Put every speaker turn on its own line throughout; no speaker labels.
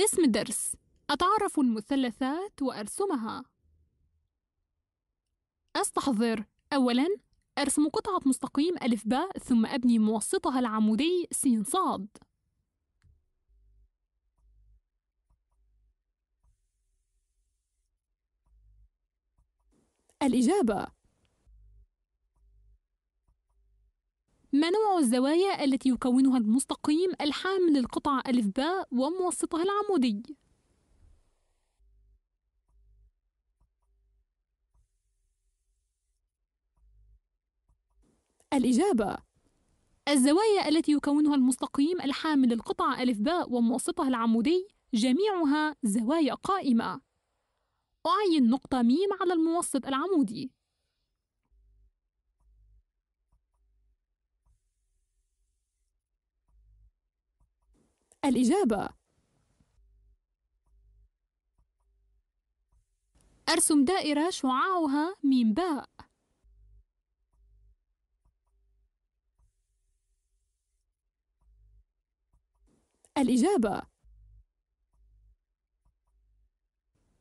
اسم الدرس أتعرف المثلثات وأرسمها أستحضر أولا أرسم قطعة مستقيم ألف باء ثم أبني موسطها العمودي س صاد الإجابة ما نوع الزوايا التي يكونها المستقيم الحامل للقطعة ألف باء وموسطها العمودي؟ الإجابة الزوايا التي يكونها المستقيم الحامل للقطعة ألف باء وموسطها العمودي جميعها زوايا قائمة أعين نقطة ميم على الموسط العمودي
الإجابة
أرسم دائرة شعاعها ميم باء الإجابة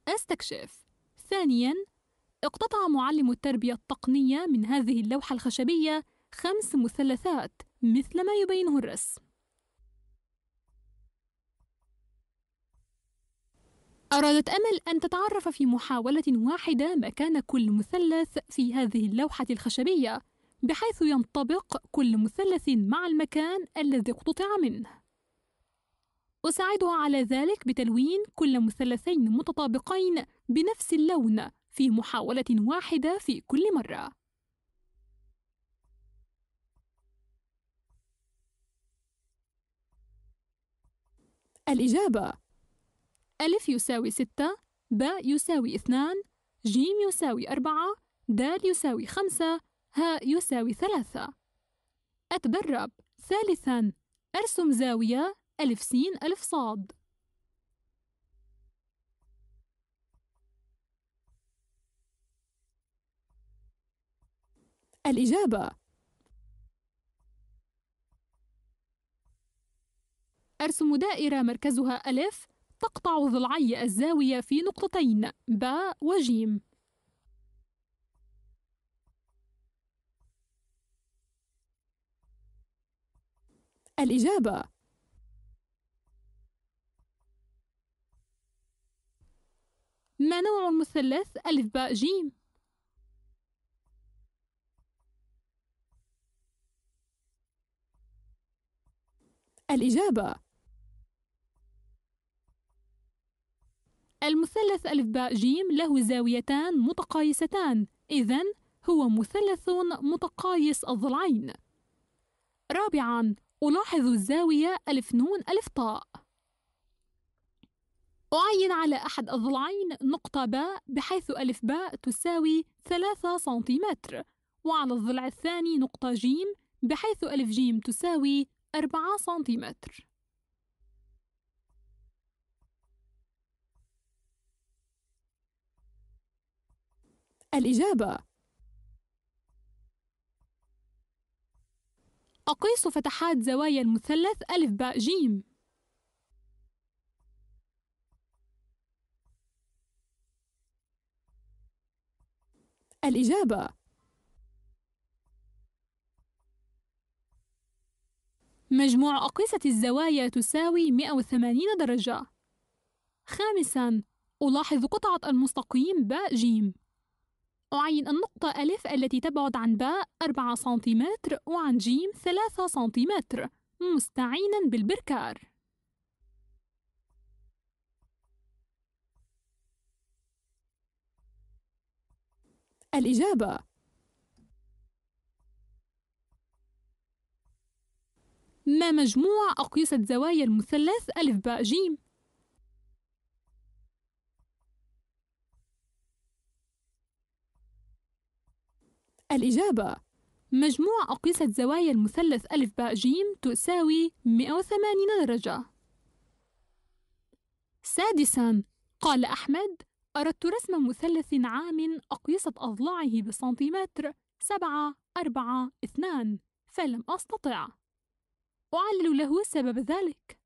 استكشف ثانياً اقتطع معلم التربية التقنية من هذه اللوحة الخشبية خمس مثلثات مثل ما يبينه الرسم أرادت أمل أن تتعرف في محاولة واحدة مكان كل مثلث في هذه اللوحة الخشبية بحيث ينطبق كل مثلث مع المكان الذي اقتطع منه أساعدها على ذلك بتلوين كل مثلثين متطابقين بنفس اللون في محاولة واحدة في كل مرة الإجابة ألف يساوي ستة باء يساوي اثنان جيم يساوي أربعة دال يساوي خمسة هاء يساوي ثلاثة أتدرب ثالثا أرسم زاوية ألف سين ألف صاد الإجابة أرسم دائرة مركزها ألف تقطع ضلعي الزاوية في نقطتين ب وجيم الإجابة ما نوع المثلث ألف باء جيم؟ الإجابة المثلث ألف باء جيم له زاويتان متقايستان إذا هو مثلث متقايس الضلعين رابعا ألاحظ الزاوية ألف نون ألف طاء أعين على أحد الضلعين نقطة باء بحيث ألف باء تساوي ثلاثة سنتيمتر وعلى الضلع الثاني نقطة جيم بحيث ألف جيم تساوي أربعة سنتيمتر الإجابة أقيس فتحات زوايا المثلث ألف باء جيم الإجابة مجموع أقيسة الزوايا تساوي 180 درجة خامساً ألاحظ قطعة المستقيم باء جيم أعين النقطة ألف التي تبعد عن باء 4 سنتيمتر وعن جيم 3 سنتيمتر مستعينا بالبركار الإجابة ما مجموع أقيسة زوايا المثلث ألف باء جيم؟ الإجابة مجموع أقيسة زوايا المثلث ألف باء جيم تساوي 180 درجة سادسا قال أحمد أردت رسم مثلث عام أقيسة أضلاعه بالسنتيمتر سبعة أربعة اثنان فلم أستطع أعلل له سبب ذلك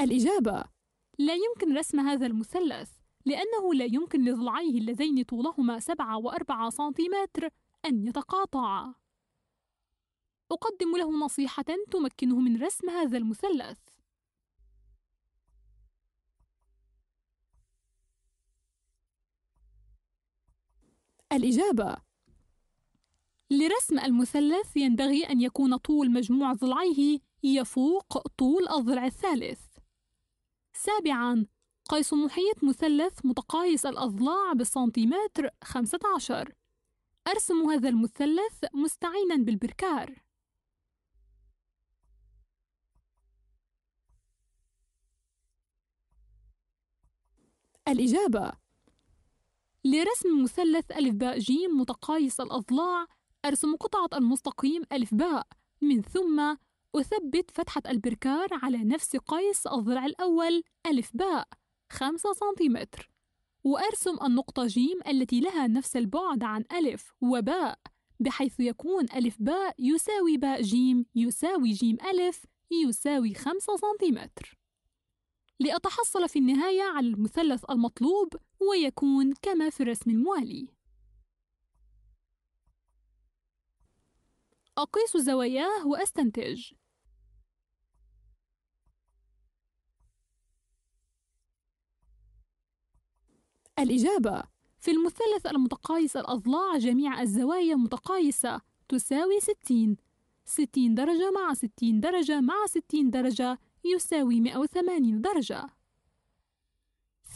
الإجابة لا يمكن رسم هذا المثلث لأنه لا يمكن لضلعيه اللذين طولهما سبعة وأربعة سنتيمتر أن يتقاطعا أقدم له نصيحة تمكنه من رسم هذا المثلث الإجابة لرسم المثلث ينبغي أن يكون طول مجموع ضلعيه يفوق طول الضلع الثالث سابعا قيس محيط مثلث متقايس الأضلاع بالسنتيمتر 15 أرسم هذا المثلث مستعينا بالبركار الإجابة لرسم مثلث ألف باء جيم متقايس الأضلاع أرسم قطعة المستقيم ألف باء من ثم أثبت فتحة البركار على نفس قيس الضلع الأول ألف باء 5 سنتيمتر وأرسم النقطة جيم التي لها نفس البعد عن ألف وباء بحيث يكون ألف باء يساوي باء جيم يساوي جيم ألف يساوي 5 سنتيمتر لأتحصل في النهاية على المثلث المطلوب ويكون كما في الرسم الموالي أقيس زواياه وأستنتج الإجابة في المثلث المتقايس الأضلاع جميع الزوايا متقايسة تساوي 60 60 درجة مع 60 درجة مع 60 درجة يساوي 180 درجة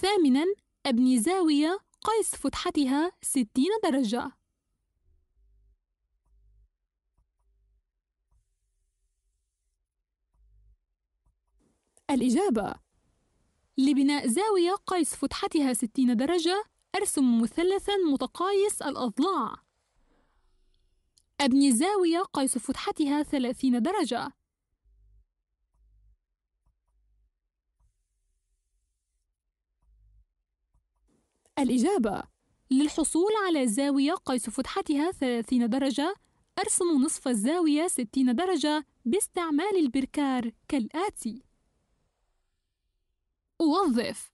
ثامنا أبني زاوية قيس فتحتها 60 درجة الإجابة لبناء زاوية قيس فتحتها 60 درجة أرسم مثلثا متقايس الأضلاع أبني زاوية قيس فتحتها 30 درجة الإجابة للحصول على زاوية قيس فتحتها 30 درجة أرسم نصف الزاوية 60 درجة باستعمال البركار كالآتي أوظف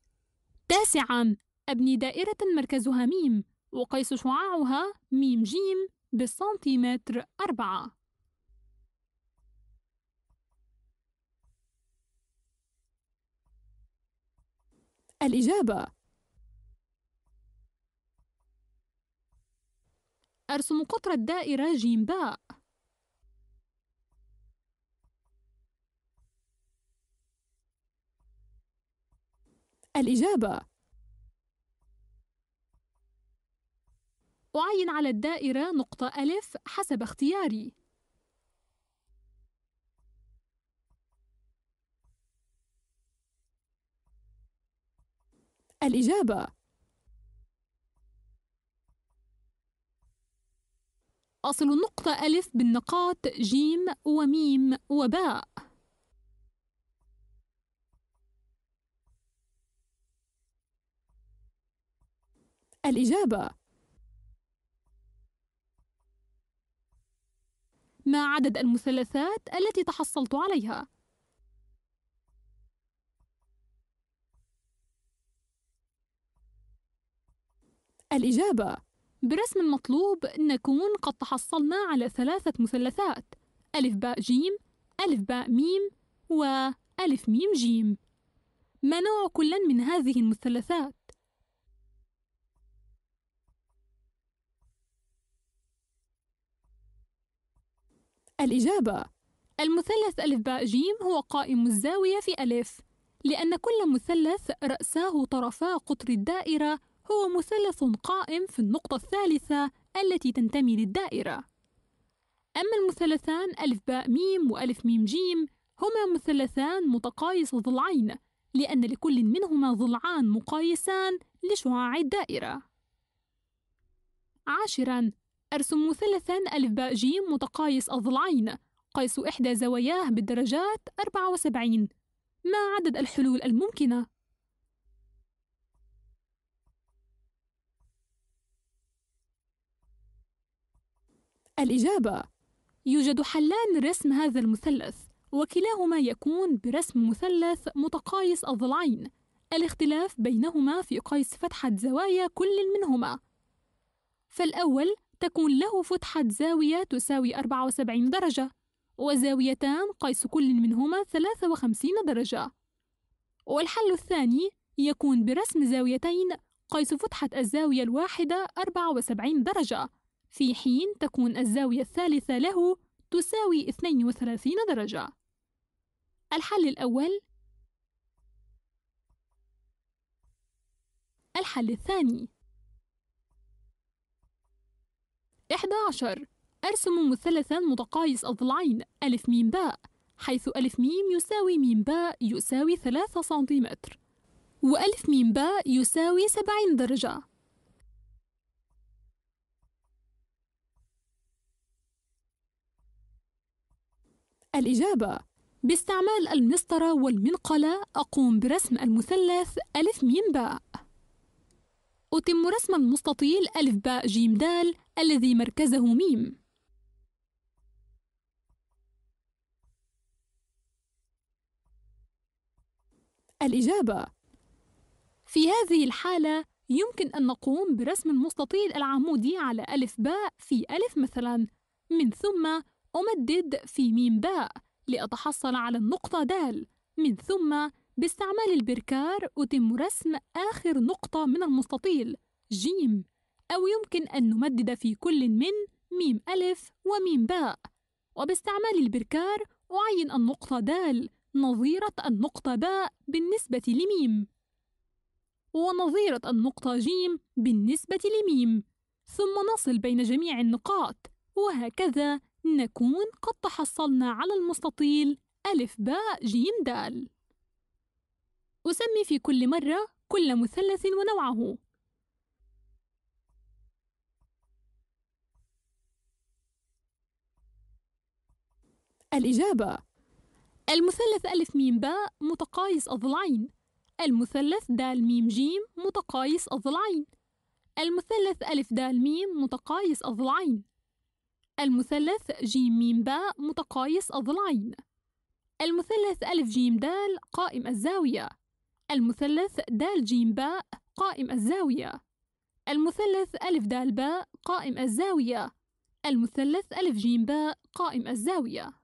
تاسعا أبني دائرة مركزها ميم وقيس شعاعها ميم جيم بالسنتيمتر أربعة الإجابة أرسم قطر الدائرة جيم باء الإجابة أعين على الدائرة نقطة ألف حسب اختياري الإجابة أصل النقطة ألف بالنقاط جيم وميم وباء الإجابة ما عدد المثلثات التي تحصلت عليها؟ الإجابة برسم المطلوب نكون قد تحصلنا على ثلاثة مثلثات ألف باء جيم ألف باء ميم وألف ميم جيم ما نوع كل من هذه المثلثات؟ الإجابة المثلث ألف باء جيم هو قائم الزاوية في ألف لأن كل مثلث رأساه طرفا قطر الدائرة هو مثلث قائم في النقطة الثالثة التي تنتمي للدائرة أما المثلثان ألف باء ميم وألف ميم جيم هما مثلثان متقايص ضلعين لأن لكل منهما ضلعان مقايسان لشعاع الدائرة عاشرا أرسم مثلثا ألف باء جيم متقايس الضلعين قيس إحدى زواياه بالدرجات 74 ما عدد الحلول الممكنة؟ الإجابة يوجد حلان لرسم هذا المثلث وكلاهما يكون برسم مثلث متقايس الضلعين الاختلاف بينهما في قيس فتحة زوايا كل منهما فالأول تكون له فتحة زاوية تساوي 74 درجة وزاويتان قيس كل منهما 53 درجة والحل الثاني يكون برسم زاويتين قيس فتحة الزاوية الواحدة 74 درجة في حين تكون الزاوية الثالثة له تساوي 32 درجة الحل الأول الحل الثاني إحدى عشر أرسم مثلثا متقايس الضلعين ألف ميم باء حيث ألف ميم يساوي ميم باء يساوي ثلاثة سنتيمتر وألف ميم باء يساوي سبعين درجة الإجابة باستعمال المسطرة والمنقلة أقوم برسم المثلث ألف ميم باء أتم رسم المستطيل ألف باء جيم دال الذي مركزه ميم الإجابة في هذه الحالة يمكن أن نقوم برسم المستطيل العمودي على ألف باء في ألف مثلا من ثم أمدد في ميم باء لأتحصل على النقطة دال من ثم باستعمال البركار أتم رسم آخر نقطة من المستطيل جيم أو يمكن أن نمدد في كل من ميم ألف وميم باء وباستعمال البركار أعين النقطة دال نظيرة النقطة باء بالنسبة لميم ونظيرة النقطة جيم بالنسبة لميم ثم نصل بين جميع النقاط وهكذا نكون قد تحصلنا على المستطيل ألف باء جيم دال أسمي في كل مرة كل مثلث ونوعه الإجابة المثلث ألف ميم باء متقايس أضلعين المثلث دال ميم جيم متقايس أضلعين المثلث ألف دال ميم متقايس أضلعين المثلث جيم ميم باء متقايس أضلعين المثلث ألف جيم دال قائم الزاوية المثلث دال جيم باء قائم الزاوية المثلث ألف دال باء قائم الزاوية المثلث ألف جيم باء قائم الزاوية